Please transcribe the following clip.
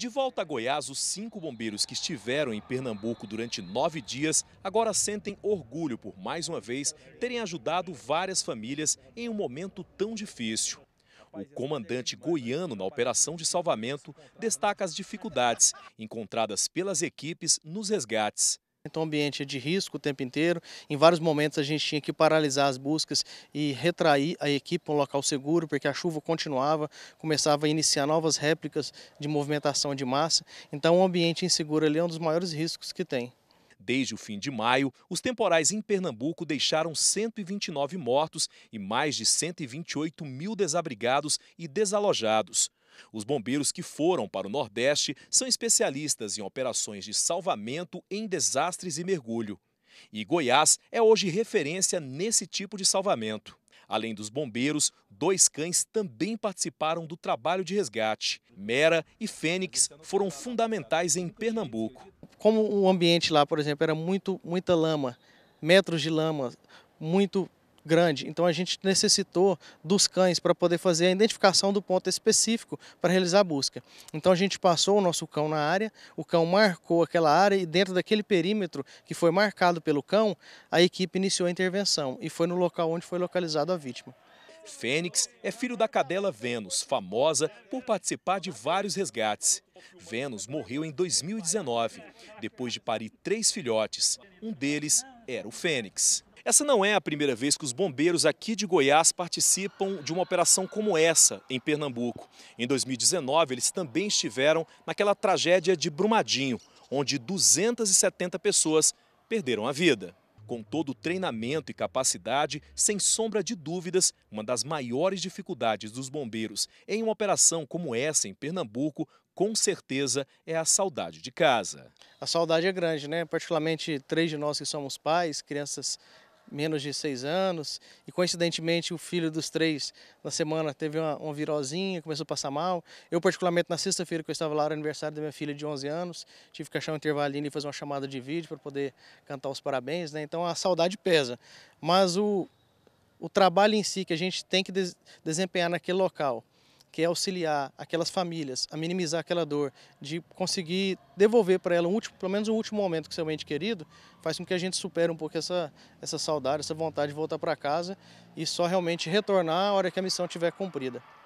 De volta a Goiás, os cinco bombeiros que estiveram em Pernambuco durante nove dias agora sentem orgulho por, mais uma vez, terem ajudado várias famílias em um momento tão difícil. O comandante goiano na operação de salvamento destaca as dificuldades encontradas pelas equipes nos resgates. Então, o ambiente é de risco o tempo inteiro. Em vários momentos, a gente tinha que paralisar as buscas e retrair a equipe para um local seguro, porque a chuva continuava, começava a iniciar novas réplicas de movimentação de massa. Então, o ambiente inseguro ali é um dos maiores riscos que tem. Desde o fim de maio, os temporais em Pernambuco deixaram 129 mortos e mais de 128 mil desabrigados e desalojados. Os bombeiros que foram para o Nordeste são especialistas em operações de salvamento em desastres e mergulho. E Goiás é hoje referência nesse tipo de salvamento. Além dos bombeiros, dois cães também participaram do trabalho de resgate. Mera e Fênix foram fundamentais em Pernambuco. Como o ambiente lá, por exemplo, era muito muita lama, metros de lama, muito grande. Então a gente necessitou dos cães para poder fazer a identificação do ponto específico para realizar a busca. Então a gente passou o nosso cão na área, o cão marcou aquela área e dentro daquele perímetro que foi marcado pelo cão, a equipe iniciou a intervenção e foi no local onde foi localizada a vítima. Fênix é filho da cadela Vênus, famosa por participar de vários resgates. Vênus morreu em 2019, depois de parir três filhotes. Um deles era o Fênix. Essa não é a primeira vez que os bombeiros aqui de Goiás participam de uma operação como essa em Pernambuco. Em 2019, eles também estiveram naquela tragédia de Brumadinho, onde 270 pessoas perderam a vida. Com todo o treinamento e capacidade, sem sombra de dúvidas, uma das maiores dificuldades dos bombeiros em uma operação como essa em Pernambuco, com certeza, é a saudade de casa. A saudade é grande, né? Particularmente três de nós que somos pais, crianças menos de seis anos, e coincidentemente o filho dos três, na semana, teve uma, uma virosinha, começou a passar mal. Eu, particularmente, na sexta-feira que eu estava lá, era aniversário da minha filha de 11 anos, tive que achar um intervalinho e fazer uma chamada de vídeo para poder cantar os parabéns, né? Então a saudade pesa, mas o, o trabalho em si que a gente tem que des desempenhar naquele local, que é auxiliar aquelas famílias a minimizar aquela dor, de conseguir devolver para ela um último, pelo menos um último momento com seu ente querido, faz com que a gente supere um pouco essa, essa saudade, essa vontade de voltar para casa e só realmente retornar a hora que a missão tiver cumprida.